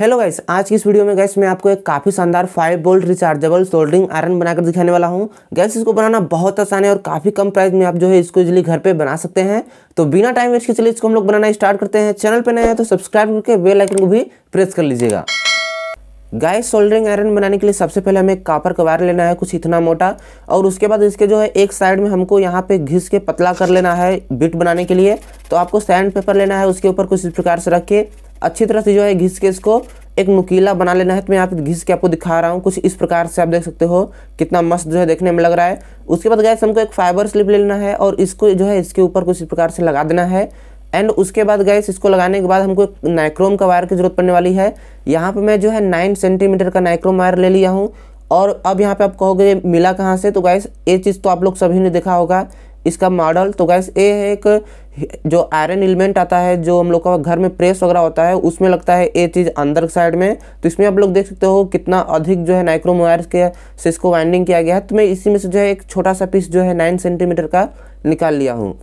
hello guys आज की इस वीडियो में गैस मैं आपको एक काफ़ी शानदार five volt rechargeable soldering iron बनाकर दिखाने वाला हूं गैस इसको बनाना बहुत आसान है और काफ़ी कम प्राइस में आप जो है इसको इजिली घर पे बना सकते हैं तो बिना टाइम वेस्ट के चलिए इसको हम लोग बनाना स्टार्ट करते हैं चैनल पर नए हैं तो सब्सक्राइब करके बेल आइकन को भी प्रेस कर लीजिएगा गैस सोल्डरिंग आयरन बनाने के लिए सबसे पहले हमें कापर वायर लेना है कुछ इतना मोटा और उसके बाद इसके जो है एक साइड में हमको यहाँ पे घिस के पतला कर लेना है बिट बनाने के लिए तो आपको सैंड पेपर लेना है उसके ऊपर कुछ इस प्रकार से रख के अच्छी तरह से जो है घिस के इसको एक नुकीला बना लेना है तो मैं यहाँ पे घिस के आपको दिखा रहा हूँ कुछ इस प्रकार से आप देख सकते हो कितना मस्त जो है देखने में लग रहा है उसके बाद गैस हमको एक फाइबर स्लिप ले लेना है और इसको जो है इसके ऊपर कुछ इस प्रकार से लगा देना है एंड उसके बाद गैस इसको लगाने के बाद हमको एक नाइक्रोम का वायर की जरूरत पड़ने वाली है यहाँ पर मैं जो है नाइन सेंटीमीटर का नाइक्रोम वायर ले लिया हूँ और अब यहाँ पे आप कहोगे मिला कहाँ से तो गैस ये चीज़ तो आप लोग सभी ने देखा होगा इसका मॉडल तो गैस ये है एक जो आयरन एलिमेंट आता है जो हम लोग का घर में प्रेस वगैरह होता है उसमें लगता है ये चीज़ अंदर साइड में तो इसमें आप लोग देख सकते हो कितना अधिक जो है नाइक्रोम वायर के से इसको वाइंडिंग किया गया है तो मैं इसी में से जो है एक छोटा सा पीस जो है नाइन सेंटीमीटर का निकाल लिया हूँ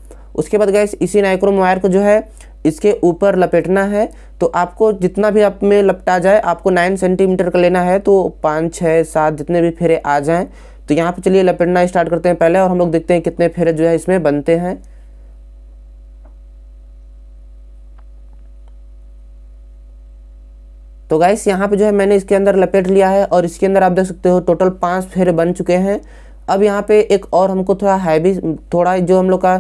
उसके बाद गैस इसी नाइक्रोम वायर को जो है इसके ऊपर लपेटना है तो आपको जितना भी आप में लपटा जाए आपको नाइन सेंटीमीटर का लेना है तो पाँच छः सात जितने भी फेरे आ जाएँ तो यहाँ पे चलिए लपेटना स्टार्ट करते हैं पहले और हम लोग देखते हैं कितने फेरे जो है इसमें बनते हैं तो गाइस यहाँ पे जो है मैंने इसके अंदर लपेट लिया है और इसके अंदर आप देख सकते हो टोटल पांच फेरे बन चुके हैं अब यहाँ पे एक और हमको थोड़ा हैवी थोड़ा जो हम लोग का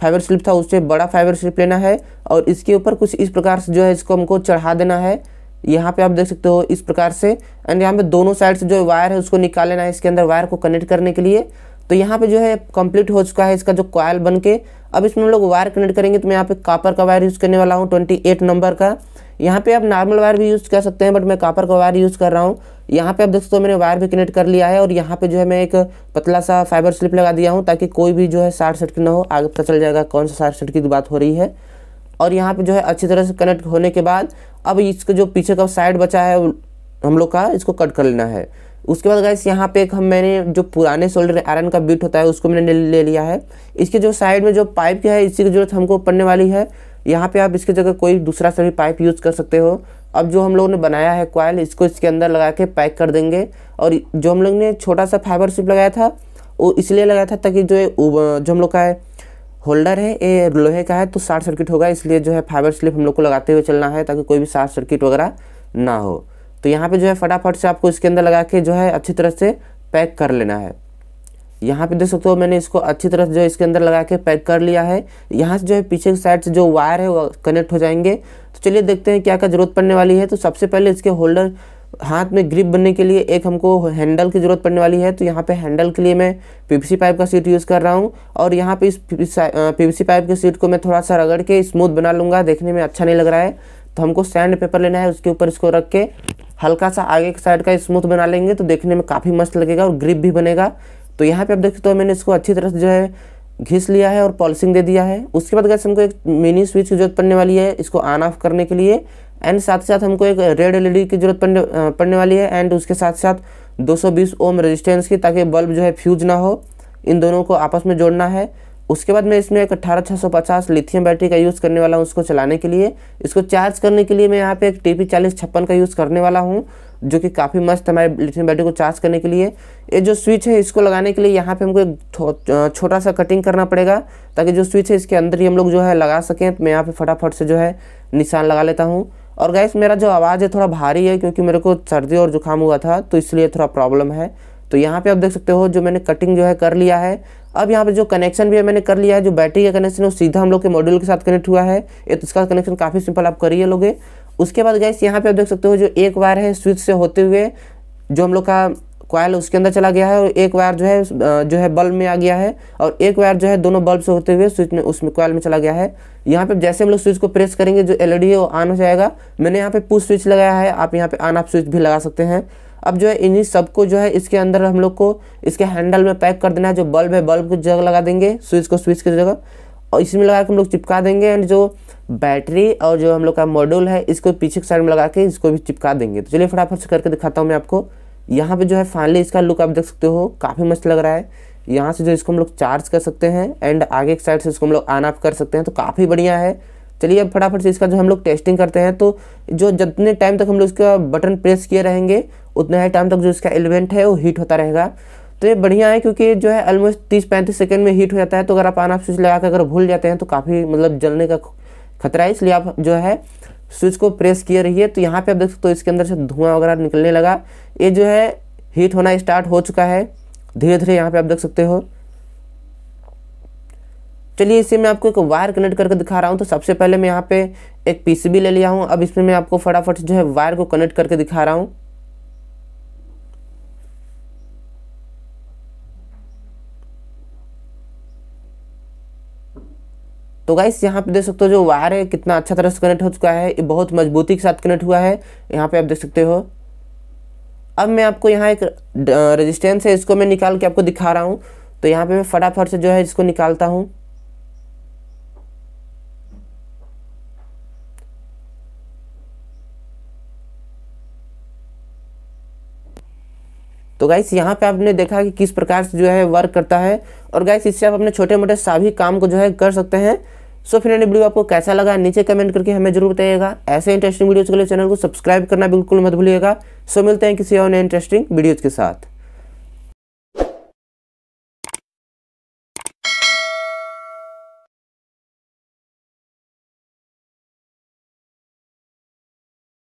फाइबर स्लिप था उससे बड़ा फाइबर स्लिप लेना है और इसके ऊपर कुछ इस प्रकार से जो है इसको हमको चढ़ा देना है यहाँ पे आप देख सकते हो इस प्रकार से एंड यहाँ पे दोनों साइड से जो वायर है उसको निकाल लेना है इसके अंदर वायर को कनेक्ट करने के लिए तो यहाँ पे जो है कंप्लीट हो चुका है इसका जो कॉयल बन के अब इसमें हम लोग वायर कनेक्ट करेंगे तो मैं यहाँ पे कापर का वायर यूज़ करने वाला हूँ ट्वेंटी एट नंबर का यहाँ पे आप नॉर्मल वायर भी यूज़ कर सकते हैं बट मैं कापर का वायर यूज़ कर रहा हूँ यहाँ पे आप देख सकते हो मैंने वायर भी कनेक्ट कर लिया है और यहाँ पे जो है मैं एक पतला सा फाइबर स्लिप लगा दिया हूँ ताकि कोई भी जो है शार्ट सर्किट ना हो आगे पता चल जाएगा कौन सा शार्ट सर्किट की बात हो रही है और यहाँ पे जो है अच्छी तरह से कनेक्ट होने के बाद अब इसका जो पीछे का साइड बचा है हम लोग का इसको कट कर लेना है उसके बाद गैस यहाँ पे हम मैंने जो पुराने सोल्डर आयरन का बिट होता है उसको मैंने ले लिया है इसके जो साइड में जो पाइप की है इसी की जरूरत हमको पड़ने वाली है यहाँ पे आप इसकी जगह कोई दूसरा सा भी पाइप यूज़ कर सकते हो अब जो हम लोगों ने बनाया है क्वाइल इसको इसके अंदर लगा के पैक कर देंगे और जो हम लोग ने छोटा सा फाइबर सिप लगाया था वो इसलिए लगाया था ताकि जो जो हम लोग का है होल्डर है ये लोहे का है तो शार्ट सर्किट होगा इसलिए जो है फाइबर स्लिप हम लोग को लगाते हुए चलना है ताकि कोई भी शार्ट सर्किट वगैरह ना हो तो यहाँ पे जो है फटाफट से आपको इसके अंदर लगा के जो है अच्छी तरह से पैक कर लेना है यहाँ पे देख सकते हो मैंने इसको अच्छी तरह से जो इसके अंदर लगा के पैक कर लिया है यहाँ से जो है पीछे की साइड से जो वायर है वो कनेक्ट हो जाएंगे तो चलिए देखते हैं क्या क्या ज़रूरत पड़ने वाली है तो सबसे पहले इसके होल्डर हाथ में ग्रिप बनने के लिए एक हमको हैंडल की ज़रूरत पड़ने वाली है तो यहाँ पे हैंडल के लिए मैं पीवीसी पाइप का सीट यूज़ कर रहा हूँ और यहाँ पे इस पीवीसी पाइप के सीट को मैं थोड़ा सा रगड़ के स्मूथ बना लूँगा देखने में अच्छा नहीं लग रहा है तो हमको सैंड पेपर लेना है उसके ऊपर इसको रख के हल्का सा आगे के साइड का स्मूथ बना लेंगे तो देखने में काफ़ी मस्त लगेगा और ग्रिप भी बनेगा तो यहाँ पर आप देखते हो मैंने इसको अच्छी तरह से जो है घिस लिया है और पॉलिसिंग दे दिया है उसके बाद गैस हमको एक मिनी स्विच की जरूरत पड़ने वाली है इसको ऑन ऑफ करने के लिए एंड साथ ही साथ हमको एक रेड एल की जरूरत पड़ने पड़ने वाली है एंड उसके साथ साथ 220 ओम रेजिस्टेंस की ताकि बल्ब जो है फ्यूज ना हो इन दोनों को आपस में जोड़ना है उसके बाद मैं इसमें एक अट्ठारह छः सौ पचास लिथियम बैटरी का यूज़ करने वाला हूँ उसको चलाने के लिए इसको चार्ज करने के लिए मैं यहाँ पे एक टी पी चालीस छप्पन का यूज़ करने वाला हूँ जो कि काफ़ी मस्त हमारे लिथियम बैटरी को चार्ज करने के लिए ये जो स्विच है इसको लगाने के लिए यहाँ पे हमको एक छोटा सा कटिंग करना पड़ेगा ताकि जो स्विच है इसके अंदर ही हम लोग जो है लगा सकें तो मैं यहाँ पर फटाफट से जो है निशान लगा लेता हूँ और गैस मेरा जो आवाज़ है थोड़ा भारी है क्योंकि मेरे को सर्दी और जुकाम हुआ था तो इसलिए थोड़ा प्रॉब्लम है तो यहाँ पे आप देख सकते हो जो मैंने कटिंग जो है कर लिया है अब यहाँ पे जो कनेक्शन भी है मैंने कर लिया है जो बैटरी का कनेक्शन है वो सीधा हम लोग के मॉड्यूल के साथ कनेक्ट हुआ है ये तो इसका कनेक्शन काफ़ी सिंपल आप करिए लोगे उसके बाद गैस यहाँ पे आप देख सकते हो जो एक वायर है स्विच से होते हुए जो हम लोग का क्वाइल उसके अंदर चला गया है और एक वायर जो है जो है बल्ब में आ गया है और एक वायर जो है दोनों बल्ब से होते हुए स्विच में उसमें क्वाइल में चला गया है यहाँ पे जैसे हम लोग स्विच को प्रेस करेंगे जो एल e है वो ऑन हो जाएगा मैंने यहाँ पे पुश स्विच लगाया है आप यहाँ पे ऑन ऑफ स्विच भी लगा सकते हैं अब जो है इन्हीं सबको जो है इसके अंदर हम लोग को इसके हैंडल में पैक कर देना है जो बल्ब है बल्ब को जगह लगा देंगे स्विच को स्विच की जगह और इसमें लगा के हम लोग चिपका देंगे एंड जो बैटरी और जो हम लोग का मॉड्यूल है इसको पीछे साइड में लगा के इसको भी चिपका देंगे तो चलिए फटाफट से करके दिखाता हूँ मैं आपको यहाँ पे जो है फाइनली इसका लुक आप देख सकते हो काफ़ी मस्त लग रहा है यहाँ से जो इसको हम लोग चार्ज कर सकते हैं एंड आगे एक साइड से इसको हम लोग ऑन ऑफ कर सकते हैं तो काफ़ी बढ़िया है चलिए अब फटाफट से इसका जो हम लोग टेस्टिंग करते हैं तो जो जितने टाइम तक हम लोग इसका बटन प्रेस किए रहेंगे उतने ही टाइम तक जो इसका एलिमेंट है वो हीट होता रहेगा तो ये बढ़िया है क्योंकि जो है ऑलमोस्ट तीस पैंतीस सेकेंड में हीट हो जाता है तो अगर आप आन ऑफ स्विच लगा कर अगर भूल जाते हैं तो काफ़ी मतलब जलने का खतरा है इसलिए आप जो है स्विच को प्रेस किए रहिए तो यहाँ पे आप देख सकते हो इसके अंदर से धुआं वगैरह निकलने लगा ये जो है हीट होना स्टार्ट हो चुका है धीरे धीरे यहाँ पे आप देख सकते हो चलिए इसे मैं आपको एक वायर कनेक्ट करके दिखा रहा हूँ तो सबसे पहले मैं यहाँ पे एक पीसीबी ले लिया हूँ अब इसमें मैं आपको फटाफट जो है वायर को कनेक्ट करके दिखा रहा हूँ तो गाइस यहाँ पे देख सकते हो जो वायर है कितना अच्छा तरह से कनेक्ट हो चुका है ये बहुत मजबूती के साथ कनेक्ट हुआ है यहाँ पे आप देख सकते हो अब मैं आपको यहाँ एक रेजिस्टेंस है इसको मैं निकाल के आपको दिखा रहा हूँ तो यहाँ पे मैं फटाफट से जो है इसको निकालता हूँ तो गाइस यहाँ पे आपने देखा कि किस प्रकार से जो है वर्क करता है और गाइस इससे आप अपने छोटे मोटे सभी काम को जो है कर सकते हैं सो फिर वीडियो आपको कैसा लगा नीचे कमेंट करके हमें जरूर बताइएगा ऐसे इंटरेस्टिंग वीडियोज़ के लिए चैनल को सब्सक्राइब करना बिल्कुल मत भूलिएगा सो मिलते हैं किसी और नए इंटरेस्टिंग वीडियोज़ के साथ